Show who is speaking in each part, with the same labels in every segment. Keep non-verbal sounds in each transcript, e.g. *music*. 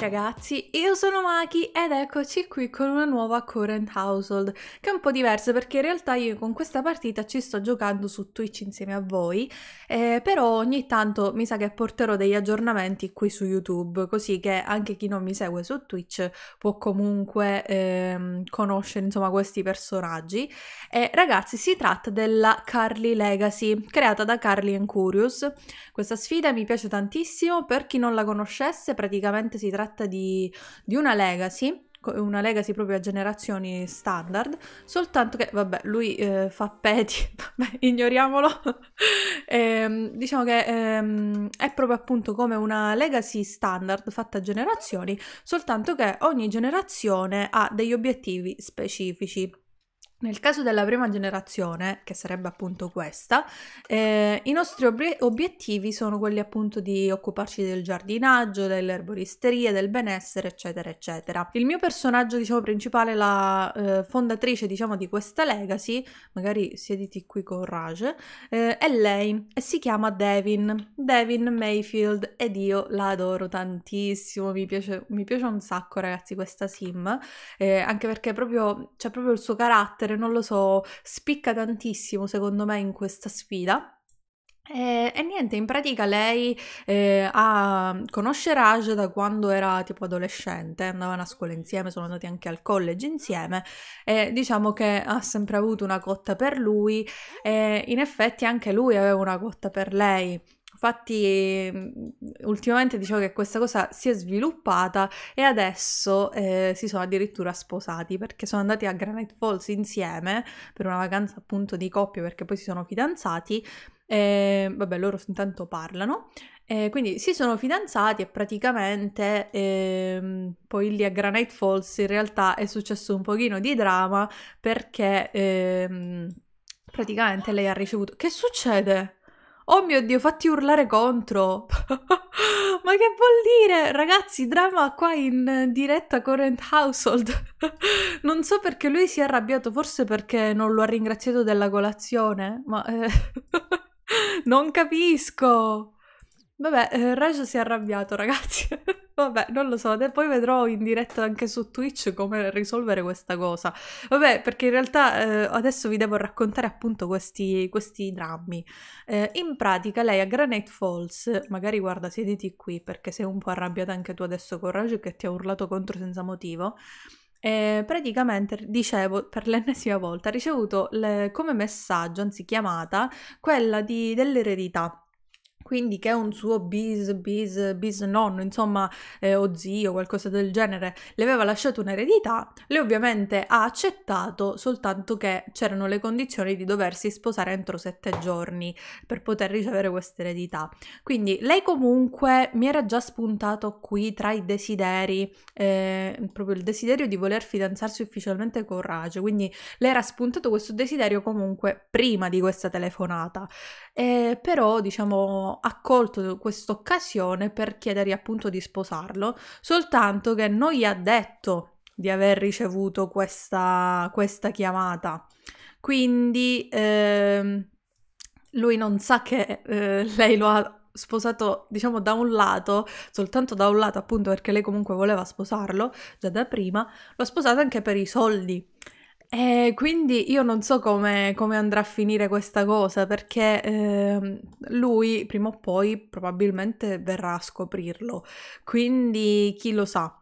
Speaker 1: ragazzi, io sono Maki ed eccoci qui con una nuova Current Household che è un po' diversa perché in realtà io con questa partita ci sto giocando su Twitch insieme a voi eh, però ogni tanto mi sa che porterò degli aggiornamenti qui su YouTube così che anche chi non mi segue su Twitch può comunque eh, conoscere insomma questi personaggi e ragazzi si tratta della Carly Legacy creata da Carly and Curious questa sfida mi piace tantissimo per chi non la conoscesse praticamente si tratta tratta di, di una legacy una legacy proprio a generazioni standard, soltanto che, vabbè, lui eh, fa peti, *laughs* vabbè, ignoriamolo, *laughs* e, ehm, diciamo che ehm, è proprio appunto come una legacy standard fatta a generazioni, soltanto che ogni generazione ha degli obiettivi specifici. Nel caso della prima generazione, che sarebbe appunto questa, eh, i nostri ob- obiettivi sono quelli appunto di occuparci del giardinaggio, dell'erboristeria, del benessere, eccetera, eccetera. Il mio personaggio, diciamo, principale, la eh, fondatrice, diciamo, di questa legacy, magari siediti qui con Raj, eh, è lei e si chiama Devin, Devin Mayfield ed io la adoro tantissimo, mi piace, mi piace un sacco ragazzi questa sim, eh, anche perché proprio, c'è proprio il suo carattere carattere, non lo so, spicca tantissimo secondo me in questa sfida. E, e, niente, in pratica lei eh, ha, conosce Raj da quando era tipo adolescente, andavano a scuola insieme, sono andati anche al college insieme e diciamo che ha sempre avuto una cotta per lui e in effetti anche lui aveva una cotta per lei. Infatti mhmm, ultimamente diciamo che questa cosa si è sviluppata e adesso eh, si sono addirittura sposati perché sono andati a Granite Falls insieme per una vacanza appunto di coppia perché poi si sono fidanzati. Eh, vabbè, loro intanto parlano. Eh, quindi si sono fidanzati e praticamente ehm, poi lì a Granite Falls in realtà è successo un pochino di drama perché ehm, praticamente lei ha ricevuto... Che succede? Oh mio Dio, fatti urlare contro. *laughs* Ma che vuol dire? Ragazzi, drama qua in diretta Current Household. *laughs* non so perché lui si è arrabbiato, forse perché non lo ha ringraziato della colazione, ma... Eh, *laughs* non capisco. Vabbè, eh, si è arrabbiato, ragazzi. *laughs* Vabbè, non lo so, poi vedrò in diretta anche su Twitch come risolvere questa cosa. Vabbè, perché in realtà eh, adesso vi devo raccontare appunto questi, questi drammi. Eh, in pratica lei a Granite Falls, magari guarda, siediti qui perché sei un po' arrabbiata anche tu adesso con Reggio che ti ha urlato contro senza motivo. E eh, praticamente dicevo per l'ennesima volta ha ricevuto le, come messaggio, anzi chiamata, quella di, dell'eredità quindi che un suo bis, bis, bisnonno, insomma, eh, o zio, qualcosa del genere, le aveva lasciato un'eredità, lei ovviamente ha accettato, soltanto che c'erano le condizioni di doversi sposare entro sette giorni per poter ricevere questa eredità. Quindi lei comunque mi era già spuntato qui tra i desideri, eh, proprio il desiderio di voler fidanzarsi ufficialmente con Rage, quindi le era spuntato questo desiderio comunque prima di questa telefonata. Eh, però diciamo accolto questa occasione per chiedergli appunto di sposarlo, soltanto che non gli ha detto di aver ricevuto questa, questa chiamata. Quindi eh, lui non sa che eh, lei lo ha sposato, diciamo, da un lato, soltanto da un lato appunto perché lei comunque voleva sposarlo già da prima, lo ha sposato anche per i soldi. E eh, quindi io non so come, come, andrà a finire questa cosa perché eh, lui prima o poi probabilmente verrà a scoprirlo, quindi chi lo sa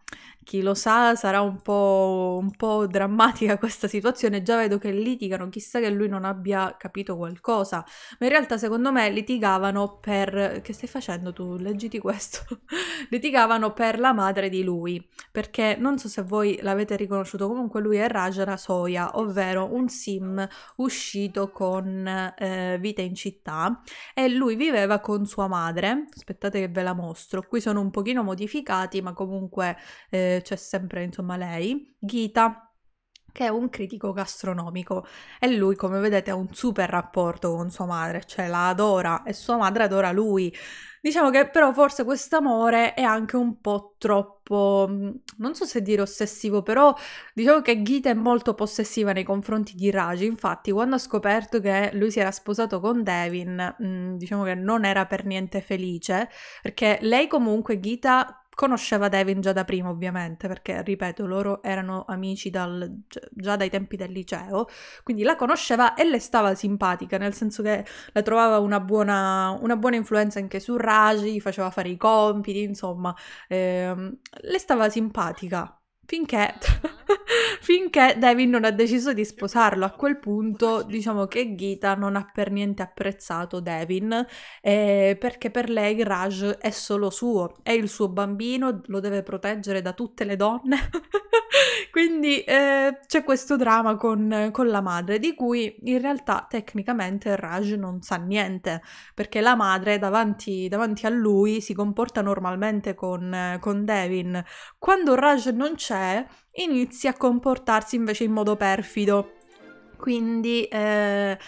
Speaker 1: chi lo sa sarà un po', un po', drammatica questa situazione, già vedo che litigano, chissà che lui non abbia capito qualcosa, ma in realtà secondo me litigavano per... che stai facendo tu? Leggiti questo. *laughs* litigavano per la madre di lui, perché non so se voi l'avete riconosciuto, comunque lui è Rajara Soya, ovvero un sim uscito con eh, Vita in città e lui viveva con sua madre, aspettate che ve la mostro, qui sono un pochino modificati ma comunque... Eh, c'è sempre insomma lei, Gita, che è un critico gastronomico e lui come vedete ha un super rapporto con sua madre, cioè la adora e sua madre adora lui. Diciamo che però forse questo amore è anche un po' troppo, non so se dire ossessivo, però diciamo che Gita è molto possessiva nei confronti di Raj, infatti quando ha scoperto che lui si era sposato con Devin, diciamo che non era per niente felice, perché lei comunque Gita Conosceva Devin già da prima, ovviamente, perché, ripeto, loro erano amici dal, già dai tempi del liceo, quindi la conosceva e le stava simpatica, nel senso che la trovava una buona, una buona influenza anche su Raji, faceva fare i compiti, insomma, ehm, le stava simpatica, finché... Ah finché Devin non ha deciso di sposarlo. A quel punto diciamo che Gita non ha per niente apprezzato Devin eh, perché per lei Raj è solo suo, è il suo bambino, lo deve proteggere da tutte le donne. *laughs* Quindi eh, c'è questo dramma con, con la madre di cui in realtà tecnicamente Raj non sa niente perché la madre davanti, davanti a lui si comporta normalmente con, con Devin. Quando Raj non c'è inizia a comportarsi invece in modo perfido. Quindi eh,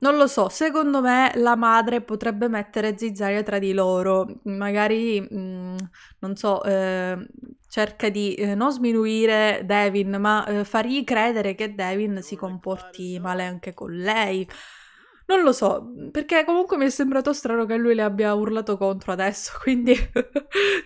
Speaker 1: non lo so, secondo me la madre potrebbe mettere zizzaria tra di loro, magari, mh, mm, non so, eh, cerca di eh, non sminuire Devin, ma eh, fargli credere che Devin si comporti male anche con lei, non lo so, perché comunque mi è sembrato strano che lui le abbia urlato contro adesso, *laughs* quindi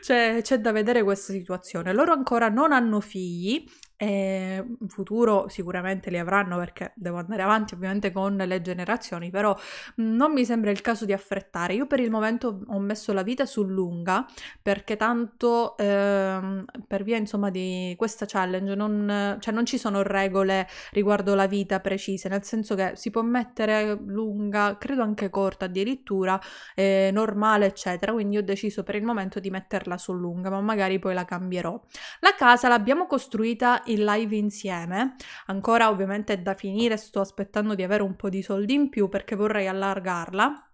Speaker 1: c'è, c'è da vedere questa situazione. Loro ancora non hanno figli, eh, in futuro sicuramente li avranno perché devo andare avanti ovviamente con le generazioni, però mm, non mi sembra il caso di affrettare. Io per il momento ho messo la vita su lunga perché tanto eh, per via insomma di questa challenge non, cioè non ci sono regole riguardo la vita precise, nel senso che si può mettere lunga, credo anche corta addirittura, eh, normale eccetera, quindi ho deciso per il momento di metterla su lunga, ma magari poi la cambierò. La casa l'abbiamo costruita in live insieme. Ancora ovviamente è da finire, sto aspettando di avere un po' di soldi in più perché vorrei allargarla.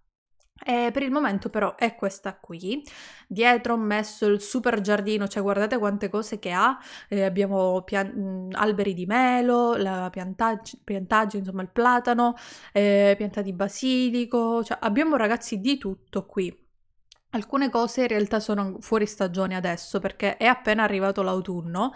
Speaker 1: E per il momento però è questa qui. Dietro ho messo il super giardino, cioè guardate quante cose che ha. Eh, abbiamo pian- alberi di melo, la piantag- piantaggio, insomma il platano, eh, pianta di basilico, cioè abbiamo ragazzi di tutto qui. Alcune cose in realtà sono fuori stagione adesso perché è appena arrivato l'autunno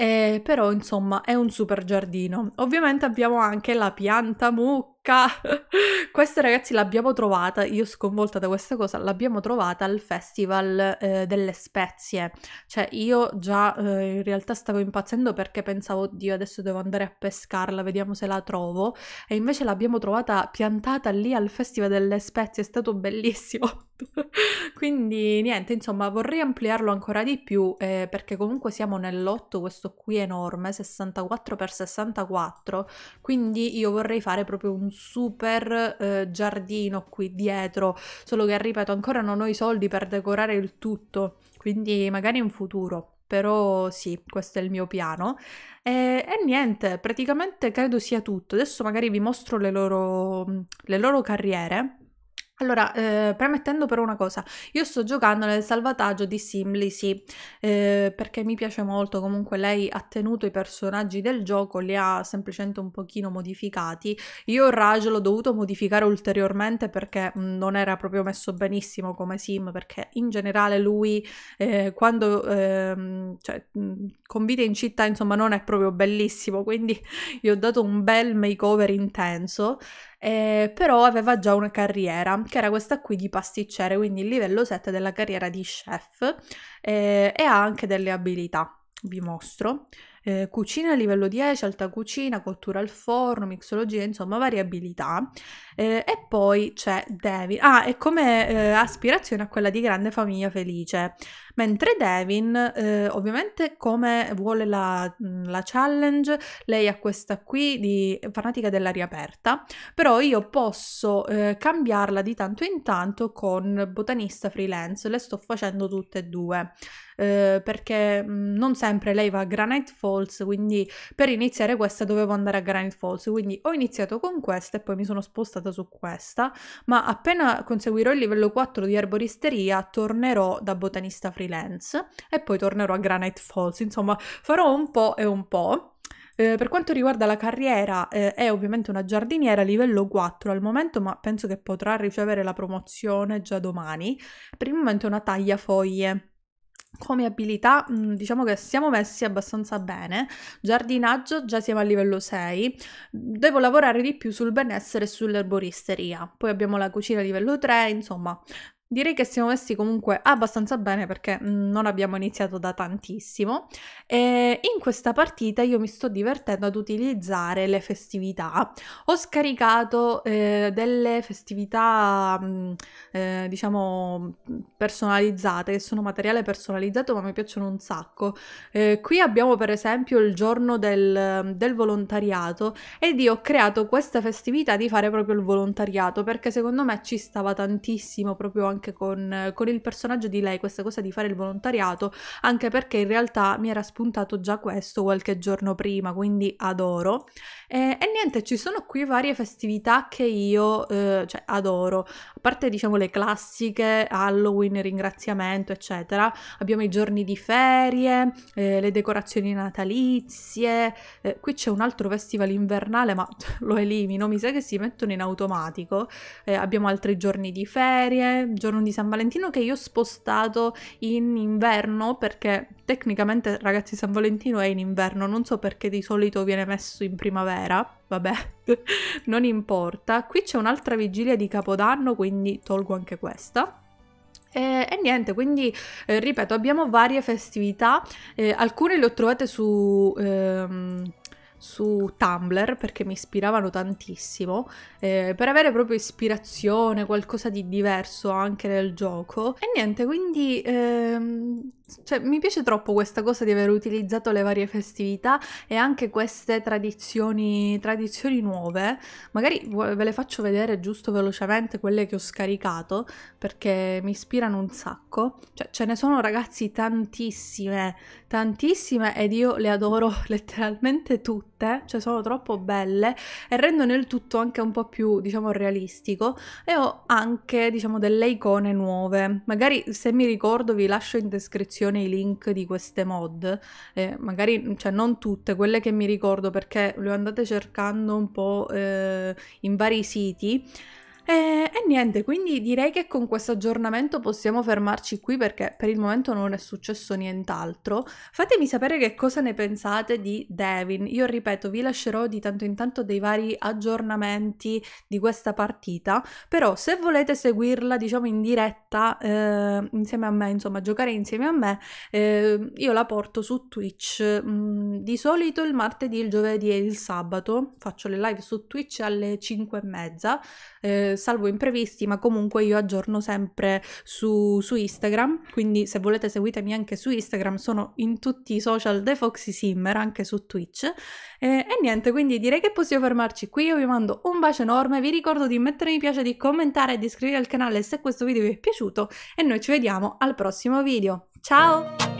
Speaker 1: eh, però insomma è un super giardino. Ovviamente abbiamo anche la pianta mucca. *laughs* questa ragazzi l'abbiamo trovata, io sconvolta da questa cosa, l'abbiamo trovata al festival eh, delle spezie. Cioè io già eh, in realtà stavo impazzendo perché pensavo, oddio adesso devo andare a pescarla, vediamo se la trovo. E invece l'abbiamo trovata piantata lì al festival delle spezie, è stato bellissimo. *laughs* Quindi niente, insomma vorrei ampliarlo ancora di più eh, perché comunque siamo nell'otto questo questo qui enorme, 64x64, quindi io vorrei fare proprio un super eh, giardino qui dietro, solo che ripeto ancora non ho i soldi per decorare il tutto, quindi magari in futuro però sì, questo è il mio piano. E, e, niente, praticamente credo sia tutto. Adesso magari vi mostro le loro, le loro carriere allora, eh, premettendo però una cosa, io sto giocando nel salvataggio di Simli, sì, eh, perché mi piace molto, comunque lei ha tenuto i personaggi del gioco, li ha semplicemente un pochino modificati, io Raj l'ho dovuto modificare ulteriormente perché mm, non era proprio messo benissimo come Sim, perché in generale lui eh, quando ehm, cioè, mm, convive in città insomma non è proprio bellissimo, quindi *laughs* gli ho dato un bel makeover intenso eh, però aveva già una carriera, che era questa qui di pasticcere, quindi il livello 7 della carriera di chef eh, e ha anche delle abilità. Vi mostro. Eh, cucina a livello 10, alta cucina, cottura al forno, mixologia, insomma varie abilità. Eh, e poi c'è David. Ah, e come eh, aspirazione a quella di grande famiglia felice. Mentre Devin, eh, ovviamente come vuole la, mm, la, challenge, lei ha questa qui di fanatica dell'aria aperta, però io posso eh, cambiarla di tanto in tanto con botanista freelance, le sto facendo tutte e due. Eh, perché mm, non sempre lei va a Granite Falls, quindi per iniziare questa dovevo andare a Granite Falls, quindi ho iniziato con questa e poi mi sono spostata su questa, ma appena conseguirò il livello 4 di erboristeria tornerò da botanista freelance freelance e poi tornerò a Granite Falls, insomma farò un po' e un po'. Eh, per quanto riguarda la carriera, eh, è ovviamente una giardiniera livello 4 al momento, ma penso che potrà ricevere la promozione già domani. Per il momento è una taglia foglie. Come abilità mm, diciamo che siamo messi abbastanza bene, giardinaggio già siamo a livello 6, devo lavorare di più sul benessere e sull'erboristeria, poi abbiamo la cucina a livello 3, insomma Direi che siamo messi comunque abbastanza bene perché mm, non abbiamo iniziato da tantissimo e in questa partita io mi sto divertendo ad utilizzare le festività. Ho scaricato eh, delle festività mm, eh, diciamo personalizzate, che sono materiale personalizzato ma mi piacciono un sacco. Eh, qui abbiamo per esempio il giorno del, del volontariato ed io ho creato questa festività di fare proprio il volontariato perché secondo me ci stava tantissimo proprio anche anche con, con, il personaggio di lei, questa cosa di fare il volontariato, anche perché in realtà mi era spuntato già questo qualche giorno prima, quindi adoro. E, e niente, ci sono qui varie festività che io eh, cioè, adoro, a parte diciamo le classiche, Halloween, ringraziamento, eccetera. Abbiamo i giorni di ferie, eh, le decorazioni natalizie, eh, qui c'è un altro festival invernale, ma *laughs* lo elimino, mi sa che si mettono in automatico. Eh, abbiamo altri giorni di ferie, giorni giorno di San Valentino che io ho spostato in inverno perché tecnicamente ragazzi San Valentino è in inverno, non so perché di solito viene messo in primavera, vabbè, *laughs* non importa. Qui c'è un'altra vigilia di Capodanno, quindi tolgo anche questa. E, e, niente, quindi eh, ripeto, abbiamo varie festività, eh, alcune le ho trovate su, ehm, su Tumblr perché mi ispiravano tantissimo, eh, per avere proprio ispirazione, qualcosa di diverso anche nel gioco. E niente, quindi ehm, cioè, mi piace troppo questa cosa di aver utilizzato le varie festività e anche queste tradizioni, tradizioni nuove. Magari ve le faccio vedere giusto velocemente quelle che ho scaricato perché mi ispirano un sacco. Cioè, ce ne sono ragazzi tantissime, tantissime ed io le adoro *laughs* letteralmente tutte, cioè sono troppo belle e rendono il tutto anche un po' più, diciamo, realistico e ho anche, diciamo, delle icone nuove. Magari se mi ricordo vi lascio in descrizione descrizione i link di queste mod, eh, magari cioè non tutte, quelle che mi ricordo perché le ho andate cercando un po' eh, in vari siti e, e niente, quindi direi che con questo aggiornamento possiamo fermarci qui perché per il momento non è successo nient'altro. Fatemi sapere che cosa ne pensate di Devin. Io ripeto, vi lascerò di tanto in tanto dei vari aggiornamenti di questa partita, però se volete seguirla diciamo in diretta eh, insieme a me, insomma giocare insieme a me, eh, io la porto su Twitch mh, mm, di solito il martedì, il giovedì e il sabato, faccio le live su Twitch alle 5 e mezza, eh, salvo imprevisti, ma comunque io aggiorno sempre su, su Instagram, quindi se volete seguitemi anche su Instagram, sono in tutti i social The Foxy Simmer, anche su Twitch. E, e niente, quindi direi che possiamo fermarci qui, io vi mando un bacio enorme, vi ricordo di mettere mi piace, di commentare e di iscrivervi al canale se questo video vi è piaciuto e noi ci vediamo al prossimo video. Ciao!